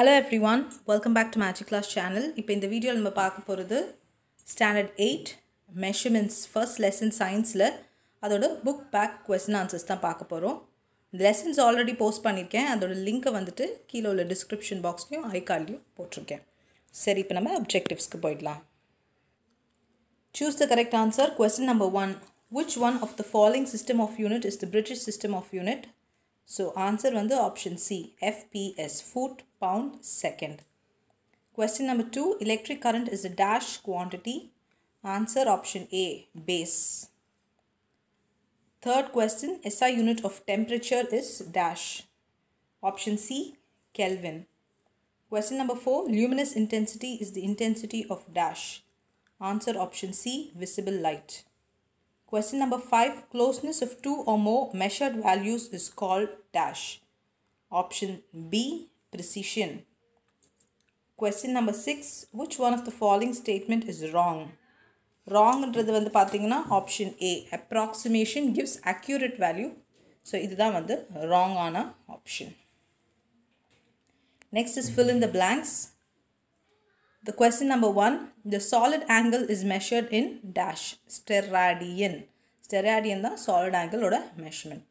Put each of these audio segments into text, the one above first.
Hello everyone welcome back to magic class channel இப்போ இந்த வீடியோவில் நம்ம பார்க்க போகிறது standard eight measurements first lesson சயின்ஸில் அதோட புக் பேக் கொஸ்டின் ஆன்சர்ஸ் தான் பார்க்க போகிறோம் இந்த லெசன்ஸ் ஆல்ரெடி போஸ்ட் பண்ணியிருக்கேன் அதோட லிங்க்கை வந்துட்டு கீழே உள்ள டிஸ்கிரிப்ஷன் பாக்ஸ்லையும் ஐகார்ட்லையும் போட்டிருக்கேன் சரி இப்போ நம்ம அப்ஜெக்டிவ்ஸ்க்கு போயிடலாம் choose the correct answer question number one which one of the following system of unit is the British system of unit So answer one the option C FPS foot pound second. Question number two electric current is a dash quantity. Answer option A base. Third question SI unit of temperature is dash. Option C Kelvin. Question number four luminous intensity is the intensity of dash. Answer option C visible light. Question number 5. Closeness of two or more measured values is called dash. Option B. Precision. Question number 6. Which one of the following statement is wrong? Wrong is option A. Approximation gives accurate value. So, this wrong the wrong option. Next is fill in the blanks. The question number one, the solid angle is measured in dash, steradian. Steradian the solid angle the measurement.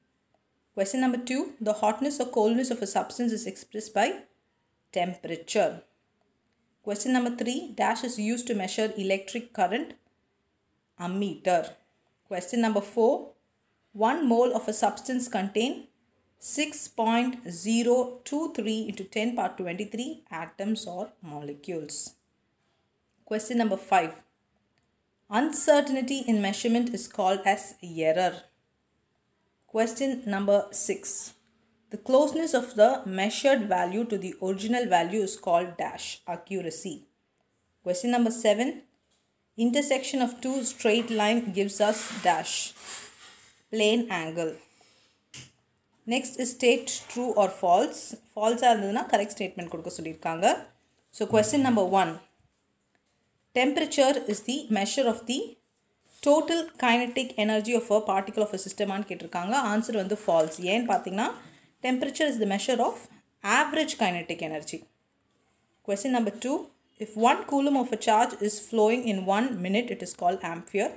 Question number two, the hotness or coldness of a substance is expressed by temperature. Question number three, dash is used to measure electric current, ammeter. Question number four, one mole of a substance contain 6.023 into 10 power 23 atoms or molecules. Question number 5. Uncertainty in measurement is called as error. Question number 6. The closeness of the measured value to the original value is called dash accuracy. Question number 7. Intersection of two straight line gives us dash plane angle. Next is state true or false. False are the correct statement. So question number one. Temperature is the measure of the total kinetic energy of a particle of a சிஸ்டமானு கேட்டிருக்காங்க answer வந்து false ஏன்னு பார்த்தீங்கன்னா temperature is the measure of average kinetic energy question number two if one coulomb of a charge is flowing in one minute it is call ampere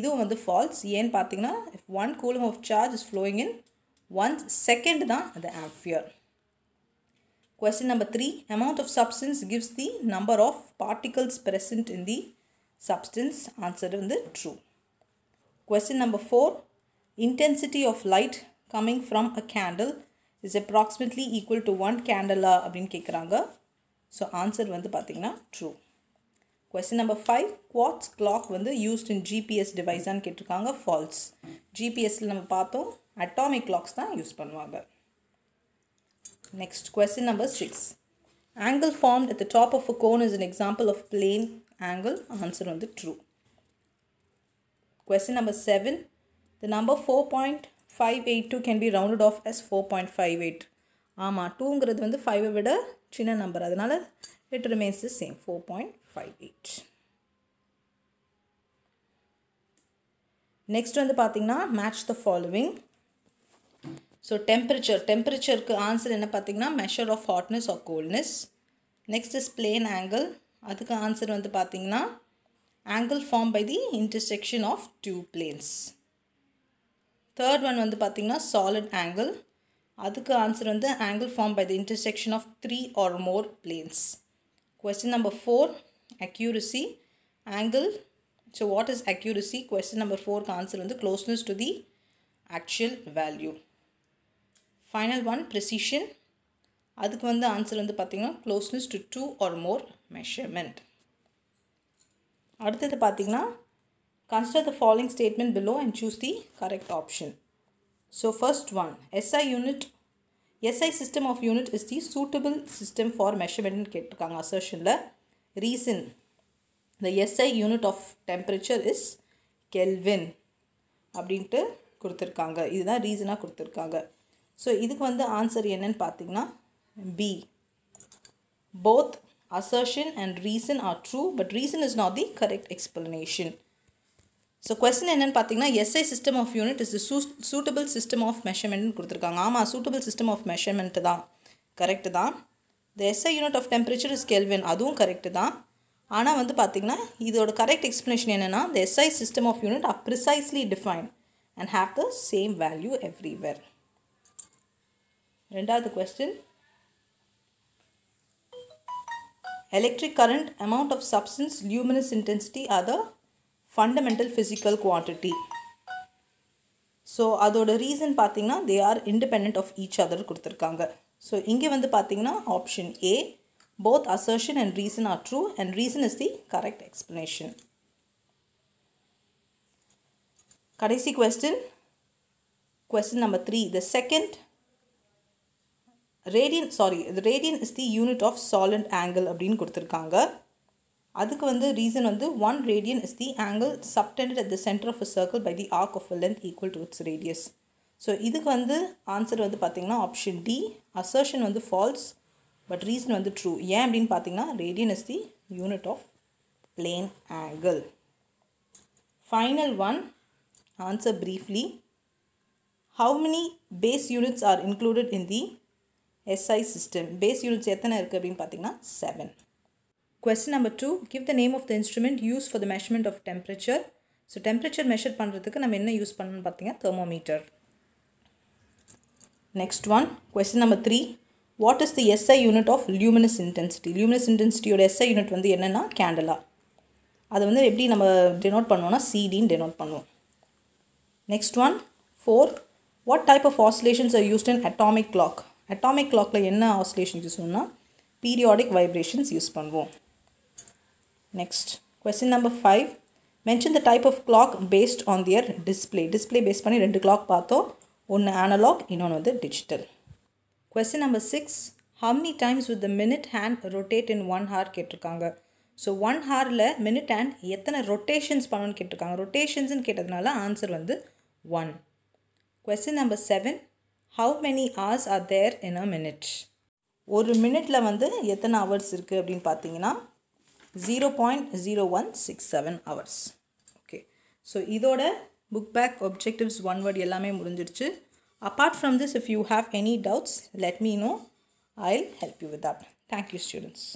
இதுவும் வந்து false ஏன்னு பார்த்தீங்கன்னா if one coulomb of charge is flowing in one second தான் அது ampere Question number 3. Amount of substance gives the number of particles present in the substance. Answer வந்து true. Question number 4. Intensity of light coming from a candle is approximately equal to 1 candela அப்படின்னு கேட்குறாங்க so answer வந்து பார்த்திங்கன்னா true question number five quartz clock வந்து used in GPS டிவைஸான்னு கேட்டிருக்காங்க false ஜிபிஎஸ்சில் நம்ம பார்த்தோம் அட்டாமிக் கிளாக்ஸ் தான் யூஸ் பண்ணுவாங்க Next question number 6. Angle formed at the top of a cone is an example of plane angle. Answer on the true. Question number 7. The number 4.582 can be rounded off as 4.58. ஆமாம் டூங்கிறது வந்து ஃபைவை விட சின்ன நம்பர் அதனால் it remains the same four point five eight next வந்து பார்த்திங்கன்னா match the following so temperature டெம்பரேச்சருக்கு ஆன்சர் என்ன பார்த்தீங்கன்னா measure of hotness or coldness next is plane angle அதுக்கு ஆன்சர் வந்து பார்த்தீங்கன்னா angle form by the intersection of two planes third one வந்து பார்த்தீங்கன்னா சாலிட் ஆங்கிள் அதுக்கு ஆன்சர் வந்து angle form by the intersection of three or more planes question number four accuracy angle so what is accuracy question number ஃபோர்க்கு answer வந்து closeness to the actual value final one precision அதுக்கு வந்து answer வந்து பார்த்திங்கன்னா closeness to two or more measurement அடுத்தது பார்த்திங்கன்னா consider the following statement below and choose the correct option so first one SI unit SI system of unit is the suitable system for மெஷர்மெண்ட்னு கேட்டிருக்காங்க அசர்ஷனில் reason the SI unit of temperature is kelvin அப்படின்ட்டு கொடுத்துருக்காங்க இதுதான் ரீசனாக கொடுத்துருக்காங்க so இதுக்கு வந்து ஆன்சர் என்னன்னு பார்த்தீங்கன்னா B both assertion and reason are true but reason is not the correct explanation so question என்னென்னு பார்த்தீங்கன்னா SI system of unit is su suitable system of மெஷர்மெண்ட்னு கொடுத்துருக்காங்க ஆமாம் சூட்டபிள் சிஸ்டம் ஆஃப் மெஷர்மெண்ட் தான் கரெக்டு தான் the SI unit of temperature is kelvin அதுவும் correct தான் ஆனால் வந்து பார்த்தீங்கன்னா இதோட கரெக்ட் எக்ஸ்ப்ளனேஷன் என்னென்னா the SI system of unit are precisely define and have the same value everywhere ரெண்டாவது question electric current amount of substance luminous intensity are the fundamental physical quantity so அதோட reason பார்த்தீங்கன்னா they are independent of each other கொடுத்துருக்காங்க so இங்கே வந்து பார்த்தீங்கன்னா option A both assertion and reason are true and reason is the correct explanation கடைசி question question number three the second radian sorry radian is the unit of solid angle அப்படின்னு கொடுத்துருக்காங்க அதுக்கு வந்து reason வந்து one radian is the angle subtended at the centre of a circle by the arc of a length equal to its radius so இதுக்கு வந்து answer வந்து பார்த்திங்கன்னா option D assertion வந்து ஃபால்ஸ் பட் ரீசன் வந்து true ஏன் அப்படின்னு பார்த்தீங்கன்னா radian is the unit of plane angle final one answer briefly how many base units are included in the SI system base units எத்தனை இருக்குது அப்படின்னு பார்த்தீங்கன்னா seven question number two give the name of the instrument use for the measurement of temperature so temperature measure பண்ணுறதுக்கு நம்ம என்ன use பண்ணணும்னு பார்த்தீங்கன்னா thermometer next one question number three what is the SI unit of luminous intensity luminous இன்டென்சிட்டியோட SI unit வந்து என்னென்னா candela அதை வந்து எப்படி நம்ம டெனோட் பண்ணுவோம்னா சிடின்னு டெனோட் பண்ணுவோம் next one four what type of oscillations are used in atomic clock atomic கிளாக்கில் என்ன ஆசிலேஷன் யூஸ் பண்ணால் பீரியாடிக் வைப்ரேஷன்ஸ் யூஸ் பண்ணுவோம் next question number five mention the type of clock based on their display display base பண்ணி ரெண்டு clock பார்த்தோம் ஒன்று analogue இன்னொன்று வந்து digital question number six how many times with the minute hand rotate in one hour கேட்டிருக்காங்க so one ஹாரில் minute hand எத்தனை rotations பண்ணணும்னு கேட்டிருக்காங்க ரொட்டேஷன்ஸ்னு கேட்டதுனால ஆன்சர் வந்து one question number seven how many hours are there in a minute ஒரு மினிட்டில் வந்து எத்தனை ஹவர்ஸ் இருக்குது அப்படின்னு பார்த்தீங்கன்னா zero point zero one six seven hours okay so இதோட book back objectives one word எல்லாமே முடிஞ்சிடுச்சு apart from this if you have any doubts let me know I help you with thank you students